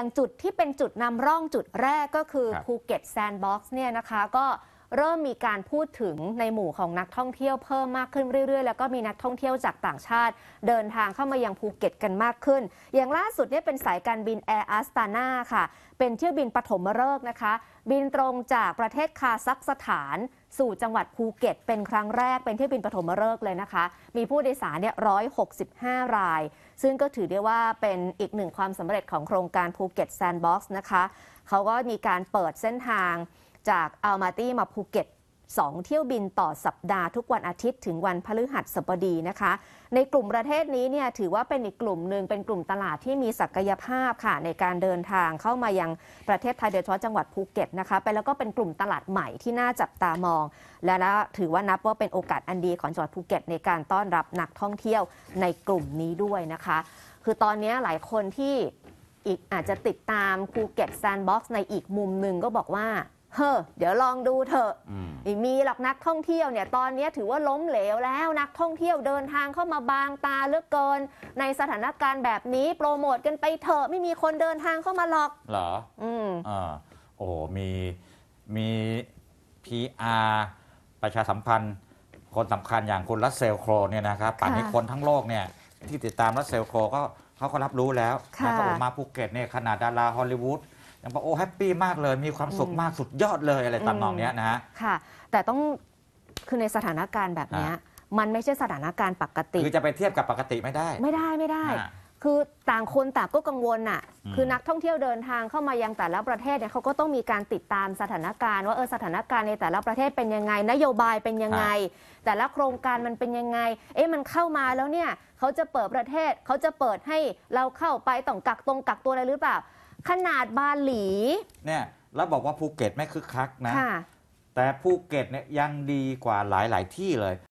อย่างจุดที่เป็นจุดนำร่องจุดแรกก็คือภูเก็ตแซนด์บ็อกซ์เนี่ยนะคะก็เริ่มมีการพูดถึงในหมู่ของนักท่องเที่ยวเพิ่มมากขึ้นเรื่อยๆ แล้วก็มีนักท่องเที่ยวจากต่างชาติ เดินทางเข้ามายังภูเก็ตกันมากขึ้น อย่างล่าสุดนี่เป็นสายการบินแอร์อัสตานาค่ะเป็นเที่ยวบินปฐมฤกษ์นะคะ บินตรงจากประเทศคาซัคสถานสู่จังหวัดภูเก็ต เป็นครั้งแรกเป็นเที่ยวบินปฐมฤกษ์เลยนะคะ มีผู้โดยสารเนี่ยร้อยหกสิบห้าราย ซึ่งก็ถือได้ว่าเป็นอีกหนึ่งความสำเร็จของโครงการภูเก็ตแซนด์บ็อกซ์นะคะเขาก็มีการเปิดเส้นทางจากอัลมาตีมาภูเก็ต 2 เที่ยวบินต่อสัปดาห์ทุกวันอาทิตย์ ถึงวันพฤหัสบดีนะคะ ในกลุ่มประเทศนี้เนี่ยถือว่าเป็นอีกกลุ่มหนึ่งเป็นกลุ่มตลาดที่มีศักยภาพค่ะในการเดินทางเข้ามายังประเทศไทยโดยเฉพาะจังหวัดภูเก็ตนะคะไปแล้วก็เป็นกลุ่มตลาดใหม่ที่น่าจับตามองและถือว่านับว่าเป็นโอกาสอันดีของจังหวัดภูเก็ต ในการต้อนรับนักท่องเที่ยวในกลุ่มนี้ด้วยนะคะคือตอนนี้หลายคนที่อีกอาจจะติดตามภูเก็ตแซนด์บ็อกซ์ในอีกมุมหนึ่งก็บอกว่าเฮ้อเดี๋ยวลองดูเถอะมีหรอกนักท่องเที่ยวเนี่ยตอนนี้ถือว่าล้มเหลวแล้ว นักท่องเที่ยวเดินทางเข้ามาบางตาเลือกเกิน ในสถานการณ์แบบนี้โปรโมทกันไปเถอะ ไม่มีคนเดินทางเข้ามาหรอก เหรอ อืมอ่าโอ้ มี มี PR ประชาสัมพันธ์คนสำคัญอย่างคุณรัสเซลโครเนี่ยนะครับป่านนี้คนทั้งโลกเนี่ยที่ติดตามรัสเซลโครก็เขาก็รับรู้แล้วนะครมาภูเก็ตเนี่ยขนาดดาราฮอลลีวูดยังบอกโอ้แฮปปี้มากเลยมีความสุขมากสุดยอดเลยอะไรตามนองเนี้ยนะฮะค่ะแต่ต้องคือในสถานการณ์แบบเนี้ยมันไม่ใช่สถานการณ์ปกติ คือจะไปเทียบกับปกติไม่ได้ ไม่ได้ไม่ได้ คือต่างคนต่างก็กังวลน่ะคือนักท่องเที่ยวเดินทางเข้ามายังแต่ละประเทศเนี่ยเขาก็ต้องมีการติดตามสถานการณ์ว่าเออสถานการณ์ในแต่ละประเทศเป็นยังไง นโยบายเป็นยังไง แต่ละโครงการมันเป็นยังไง เอ๊ะมันเข้ามาแล้วเนี่ยเขาจะเปิดประเทศ เขาจะเปิดให้เราเข้าไปต้องกักตรงกักตัวอะไรหรือเปล่าขนาดบาหลีเนี่ยแล้วบอกว่าภูเก็ตไม่คึกคักนะะแต่ภูเก็ตเนี่ยยังดีกว่าหลาย ๆ ที่เลย